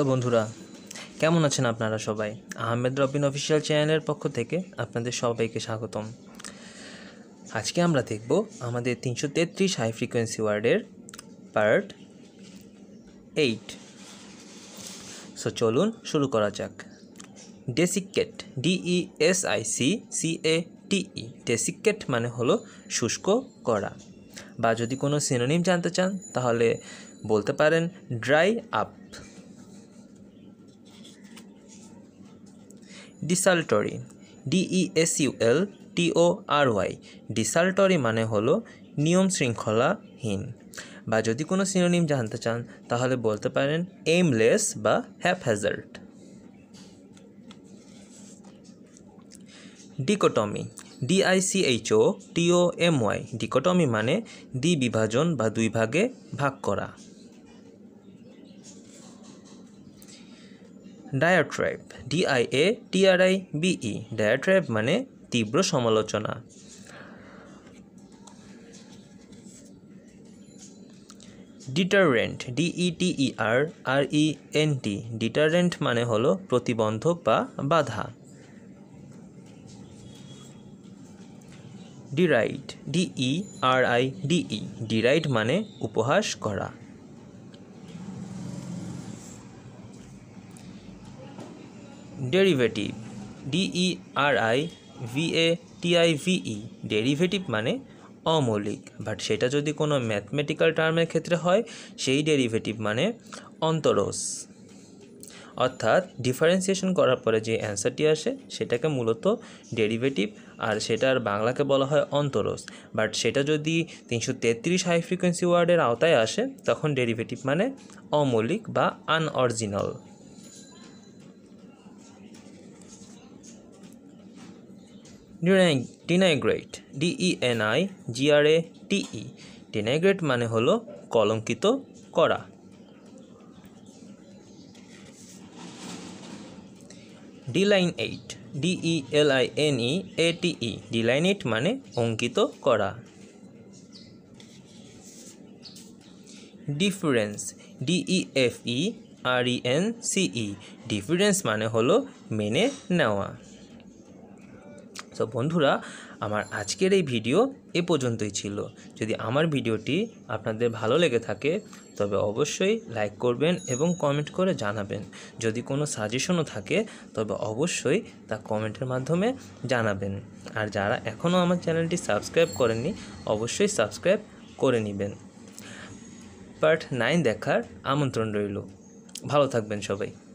hello বন্ধুরা কেমন আছেন আপনারা সবাই আহমেদ রবিন অফিসিয়াল চ্যানেলের পক্ষ থেকে আপনাদের সবাইকে স্বাগতম আজকে আমরা দেখব আমাদের তিনশো তেত্রিশ হাই ফ্রিকোয়েন্সি ওয়ার্ডের পার্ট এইট সো চলুন শুরু করা যাক desiccate D E S I C C A T E desiccate মানে হলো শুষ্ক করা বা যদি কোনো সিনোনিম জানতে চান তাহলে বলতে পারেন ড্রাই আপ ডিসাল্টরি ডিইএসইউএল টিও আর ওয়াই ডিসাল্টরি মানে হলো নিয়ম শৃঙ্খলাহীন বা যদি কোনো সিনোনিম জানতে চান তাহলে বলতে পারেন এইমলেস বা হ্যাফহ্যাজার্ড ডিকোটমি ডিআইসিএইচও টিও এম ওয়াই ডিকোটমি মানে দ্বিবিভাজন বা দুই ভাগে ভাগ করা diatribe D I A T R I B E diatribe মানে তীব্র সমালোচনা deterrent D E T E R R E N T deterrent মানে হল প্রতিবন্ধক বা বাধা deride D E R I D E deride মানে উপহাস করা derivative D E R I V A V E derivative মানে অমৌলিক বাট সেটা যদি কোনো ম্যাথমেটিক্যাল টার্মের ক্ষেত্রে হয় সেই ডেরিভেটিভ মানে অন্তরস অর্থাৎ ডিফারেন্সিয়েশন করার পরে যে অ্যান্সারটি আসে সেটাকে মূলত ডেরিভেটিভ আর সেটার বাংলাকে বলা হয় অন্তরস বাট সেটা যদি তিনশো তেত্রিশ হাই ফ্রিকোয়েন্সি ওয়ার্ডের আওতায় আসে তখন ডেরিভেটিভ মানে অমৌলিক বা আনঅরিজিনাল ডিনাইগ্রেট ডিইএনআই জিআরএ টিই ডিনাইগ্রেট মানে হলো কলঙ্কিত করা delineate D E L I N E A T E delineate মানে অঙ্কিত করা difference D E F E R E N C E difference মানে হলো মেনে নেওয়া তো বন্ধুরা আমার আজকের এই ভিডিও এ পর্যন্তই ছিল যদি আমার ভিডিওটি আপনাদের ভালো লেগে থাকে তবে অবশ্যই লাইক করবেন এবং কমেন্ট করে জানাবেন যদি কোনো সাজেশনও থাকে তবে অবশ্যই তা কমেন্টের মাধ্যমে জানাবেন আর যারা এখনও আমার চ্যানেলটি সাবস্ক্রাইব করেননি অবশ্যই সাবস্ক্রাইব করে নেবেন পার্ট নাইন দেখার আমন্ত্রণ রইল ভালো থাকবেন সবাই